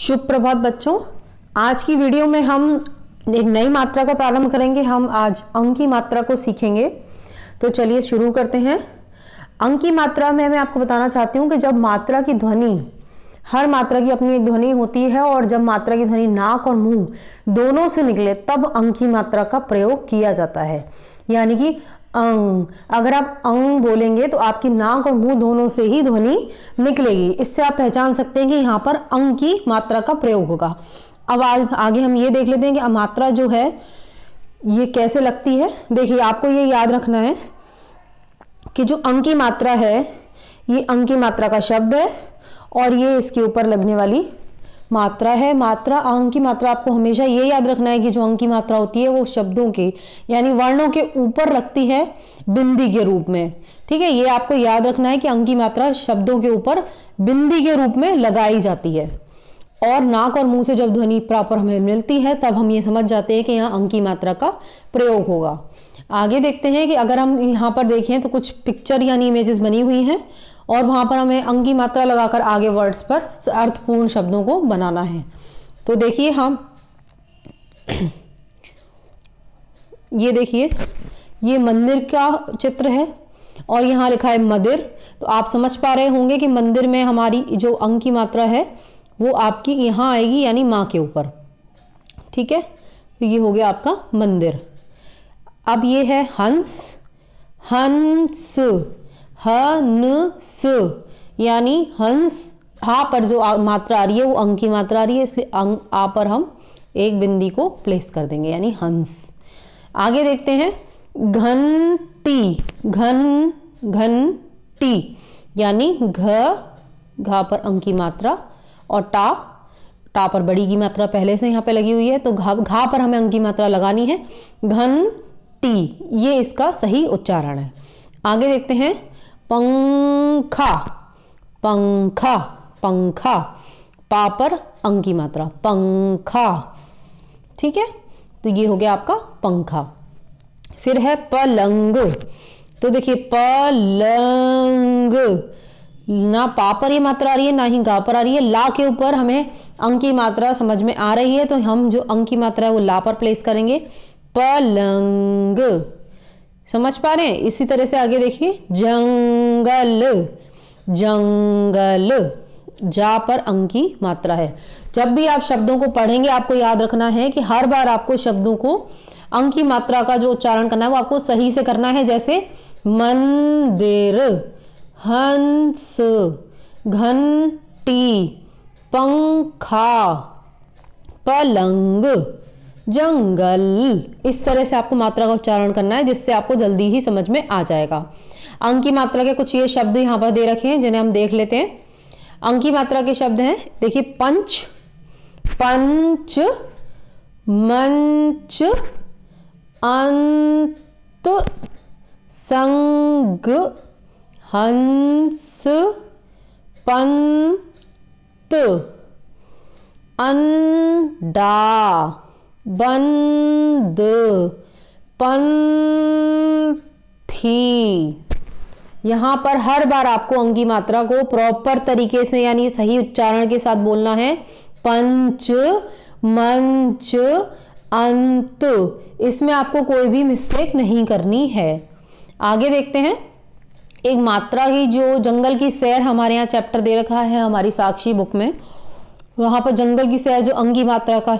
शुभ प्रभात बच्चों आज की वीडियो में हम एक नई मात्रा का प्रारंभ करेंगे हम आज अंक की मात्रा को सीखेंगे तो चलिए शुरू करते हैं अंक की मात्रा में मैं आपको बताना चाहती हूँ कि जब मात्रा की ध्वनि हर मात्रा की अपनी एक ध्वनि होती है और जब मात्रा की ध्वनि नाक और मुंह दोनों से निकले तब अंक की मात्रा का प्रयोग किया जाता है यानी कि अंग अगर आप अंग बोलेंगे तो आपकी नाक और मुंह दोनों से ही ध्वनि निकलेगी इससे आप पहचान सकते हैं कि यहाँ पर अंग की मात्रा का प्रयोग होगा अब आज आगे हम ये देख लेते हैं कि मात्रा जो है ये कैसे लगती है देखिए आपको ये याद रखना है कि जो अंग की मात्रा है ये अंग की मात्रा का शब्द है और ये इसके ऊपर लगने वाली मात्रा है मात्रा अंक की मात्रा आपको हमेशा ये याद रखना है कि जो अंक की मात्रा होती है वो शब्दों के यानी वर्णों के ऊपर लगती है बिंदी के रूप में ठीक है ये आपको याद रखना है कि अंक की मात्रा शब्दों के ऊपर बिंदी के रूप में लगाई जाती है और नाक और मुंह से जब ध्वनि प्रॉपर हमें मिलती है तब हम ये समझ जाते हैं कि यहाँ अंक की मात्रा का प्रयोग होगा आगे देखते हैं कि अगर हम यहाँ पर देखें तो कुछ पिक्चर यानी इमेजेस बनी हुई हैं और वहाँ पर हमें अंग की मात्रा लगाकर आगे वर्ड्स पर अर्थपूर्ण शब्दों को बनाना है तो देखिए हम ये देखिए ये मंदिर का चित्र है और यहाँ लिखा है मंदिर तो आप समझ पा रहे होंगे कि मंदिर में हमारी जो अंग की मात्रा है वो आपकी यहाँ आएगी यानी माँ के ऊपर ठीक है तो ये हो गया आपका मंदिर अब ये है हंस हंस न स यानी हंस हा पर जो मात्रा आ रही है वो अंग की मात्रा आ रही है इसलिए अंग आ पर हम एक बिंदी को प्लेस कर देंगे यानी हंस आगे देखते हैं घन टी घन घन टी यानी घ घा पर अंग की मात्रा और टा टा पर बड़ी की मात्रा पहले से यहाँ पे लगी हुई है तो घा घा पर हमें अंग की मात्रा लगानी है घन टी ये इसका सही उच्चारण है आगे देखते हैं पंखा पंखा पंखा पा पर मात्रा पंखा ठीक है तो ये हो गया आपका पंखा फिर है पलंग तो देखिए पलंग ना पा पर मात्रा आ रही है ना ही गा पर आ रही है ला के ऊपर हमें अंकी मात्रा समझ में आ रही है तो हम जो अंकी मात्रा है वो ला पर प्लेस करेंगे पलंग समझ पा रहे हैं इसी तरह से आगे देखिए जंगल जंगल जा पर अंग की मात्रा है जब भी आप शब्दों को पढ़ेंगे आपको याद रखना है कि हर बार आपको शब्दों को अंग की मात्रा का जो उच्चारण करना है वो आपको सही से करना है जैसे मंदिर हंस घंटी पंखा पलंग जंगल इस तरह से आपको मात्रा का उच्चारण करना है जिससे आपको जल्दी ही समझ में आ जाएगा अंकी मात्रा के कुछ ये शब्द यहां पर दे रखे हैं जिन्हें हम देख लेते हैं अंकी मात्रा के शब्द हैं देखिए पंच पंच मंच अंत संग हंस पंत अंडा बंद पंथी यहां पर हर बार आपको अंगी मात्रा को प्रॉपर तरीके से यानी सही उच्चारण के साथ बोलना है पंच मंच अंत इसमें आपको कोई भी मिस्टेक नहीं करनी है आगे देखते हैं एक मात्रा की जो जंगल की सैर हमारे यहाँ चैप्टर दे रखा है हमारी साक्षी बुक में वहाँ पर जंगल की सैर जो अंगी मात्रा का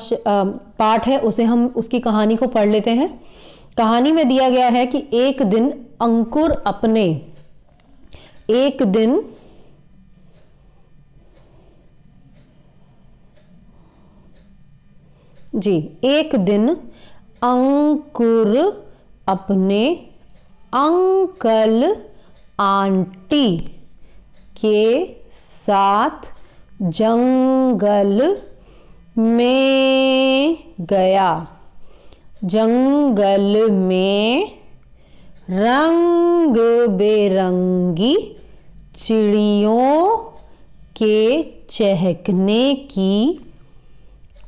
पाठ है उसे हम उसकी कहानी को पढ़ लेते हैं कहानी में दिया गया है कि एक दिन अंकुर अपने एक दिन जी एक दिन अंकुर अपने अंकल आंटी के साथ जंगल में गया जंगल में रंग बेरंगी चिड़ियों के चहकने की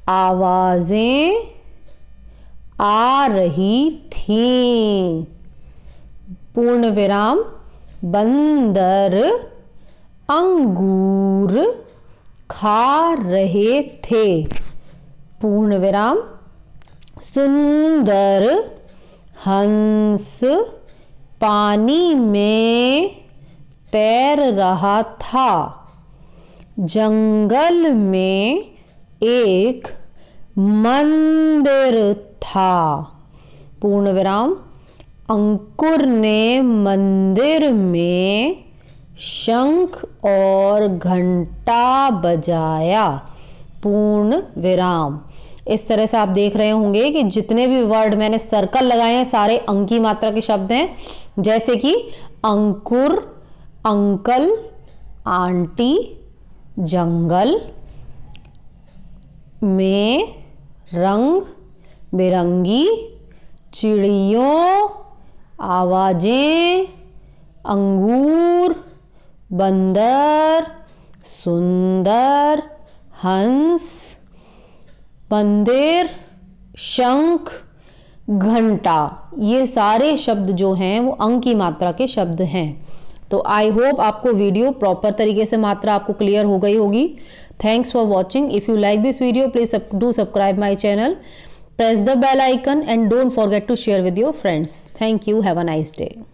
आवाज़ें आ रही थी पूर्ण विराम बंदर अंगूर खा रहे थे पूर्ण विराम सुंदर हंस पानी में तैर रहा था जंगल में एक मंदिर था पूर्ण विराम अंकुर ने मंदिर में शंख और घंटा बजाया पूर्ण विराम इस तरह से आप देख रहे होंगे कि जितने भी वर्ड मैंने सर्कल लगाए हैं सारे अंकी मात्रा के शब्द हैं जैसे कि अंकुर अंकल आंटी जंगल में रंग बिरंगी चिड़ियों आवाज़ें अंगूर बंदर सुंदर हंस मंदिर शंख घंटा ये सारे शब्द जो हैं वो अंक की मात्रा के शब्द हैं तो आई होप आपको वीडियो प्रॉपर तरीके से मात्रा आपको क्लियर हो गई होगी thanks for watching if you like this video please do subscribe my channel press the bell icon and don't forget to share with your friends thank you have a nice day